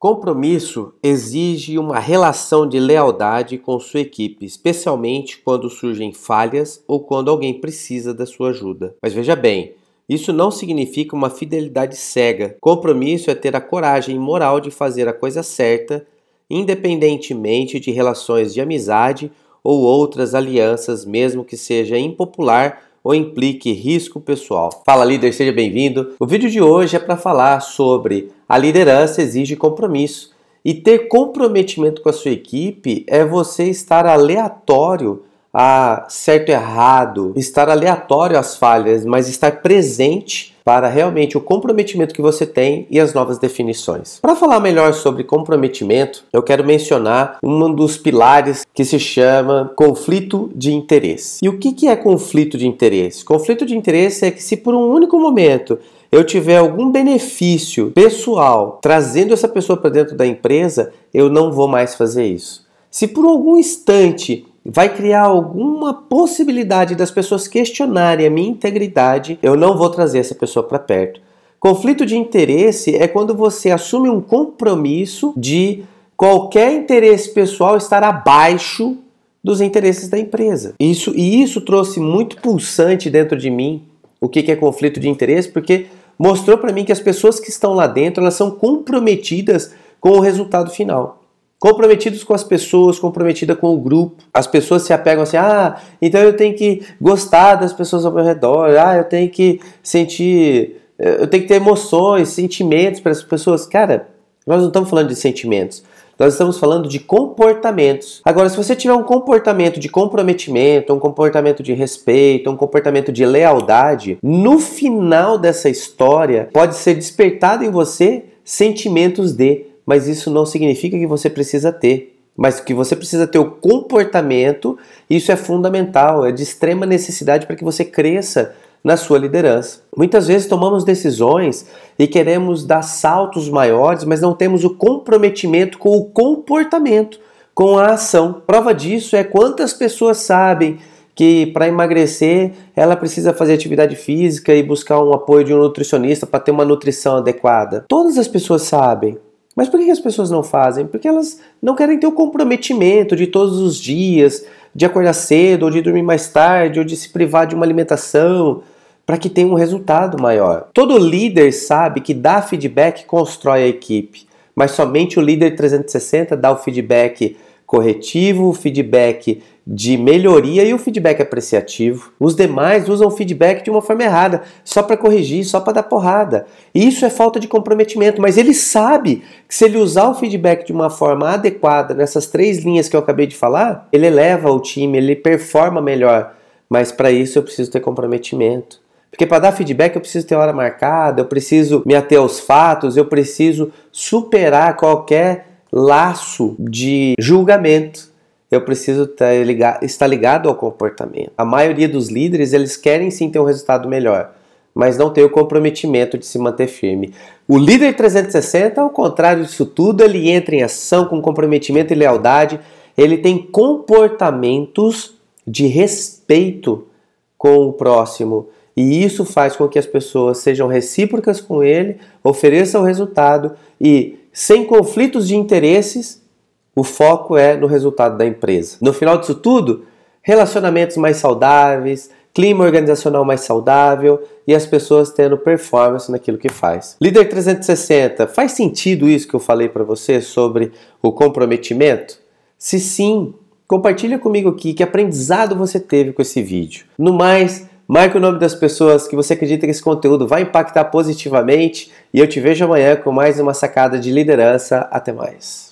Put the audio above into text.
Compromisso exige uma relação de lealdade com sua equipe, especialmente quando surgem falhas ou quando alguém precisa da sua ajuda. Mas veja bem, isso não significa uma fidelidade cega. Compromisso é ter a coragem moral de fazer a coisa certa, independentemente de relações de amizade ou outras alianças, mesmo que seja impopular ou implique risco pessoal. Fala líder, seja bem-vindo. O vídeo de hoje é para falar sobre a liderança exige compromisso. E ter comprometimento com a sua equipe é você estar aleatório a certo e errado, estar aleatório às falhas, mas estar presente para realmente o comprometimento que você tem e as novas definições. Para falar melhor sobre comprometimento, eu quero mencionar um dos pilares que se chama conflito de interesse. E o que é conflito de interesse? Conflito de interesse é que se por um único momento eu tiver algum benefício pessoal trazendo essa pessoa para dentro da empresa, eu não vou mais fazer isso. Se por algum instante vai criar alguma possibilidade das pessoas questionarem a minha integridade, eu não vou trazer essa pessoa para perto. Conflito de interesse é quando você assume um compromisso de qualquer interesse pessoal estar abaixo dos interesses da empresa. Isso e isso trouxe muito pulsante dentro de mim o que, que é conflito de interesse, porque mostrou para mim que as pessoas que estão lá dentro elas são comprometidas com o resultado final. Comprometidos com as pessoas, comprometida com o grupo. As pessoas se apegam assim: ah, então eu tenho que gostar das pessoas ao meu redor, ah, eu tenho que sentir, eh, eu tenho que ter emoções, sentimentos para as pessoas. Cara, nós não estamos falando de sentimentos. Nós estamos falando de comportamentos. Agora, se você tiver um comportamento de comprometimento, um comportamento de respeito, um comportamento de lealdade, no final dessa história pode ser despertado em você sentimentos de mas isso não significa que você precisa ter. Mas que você precisa ter o comportamento, isso é fundamental, é de extrema necessidade para que você cresça na sua liderança. Muitas vezes tomamos decisões e queremos dar saltos maiores, mas não temos o comprometimento com o comportamento, com a ação. Prova disso é quantas pessoas sabem que para emagrecer ela precisa fazer atividade física e buscar um apoio de um nutricionista para ter uma nutrição adequada. Todas as pessoas sabem, mas por que as pessoas não fazem? Porque elas não querem ter o comprometimento de todos os dias, de acordar cedo, ou de dormir mais tarde, ou de se privar de uma alimentação para que tenha um resultado maior. Todo líder sabe que dar feedback constrói a equipe, mas somente o líder 360 dá o feedback corretivo, o feedback de melhoria e o feedback apreciativo. Os demais usam feedback de uma forma errada, só para corrigir, só para dar porrada. Isso é falta de comprometimento, mas ele sabe que se ele usar o feedback de uma forma adequada nessas três linhas que eu acabei de falar, ele eleva o time, ele performa melhor. Mas para isso eu preciso ter comprometimento. Porque para dar feedback eu preciso ter hora marcada, eu preciso me ater aos fatos, eu preciso superar qualquer laço de julgamento. Eu preciso estar ligado ao comportamento. A maioria dos líderes, eles querem sim ter um resultado melhor, mas não tem o comprometimento de se manter firme. O líder 360, ao contrário disso tudo, ele entra em ação com comprometimento e lealdade. Ele tem comportamentos de respeito com o próximo. E isso faz com que as pessoas sejam recíprocas com ele, ofereçam resultado e sem conflitos de interesses, o foco é no resultado da empresa. No final disso tudo, relacionamentos mais saudáveis, clima organizacional mais saudável e as pessoas tendo performance naquilo que faz. Líder 360, faz sentido isso que eu falei para você sobre o comprometimento? Se sim, compartilha comigo aqui que aprendizado você teve com esse vídeo. No mais, Marque o nome das pessoas que você acredita que esse conteúdo vai impactar positivamente e eu te vejo amanhã com mais uma sacada de liderança. Até mais.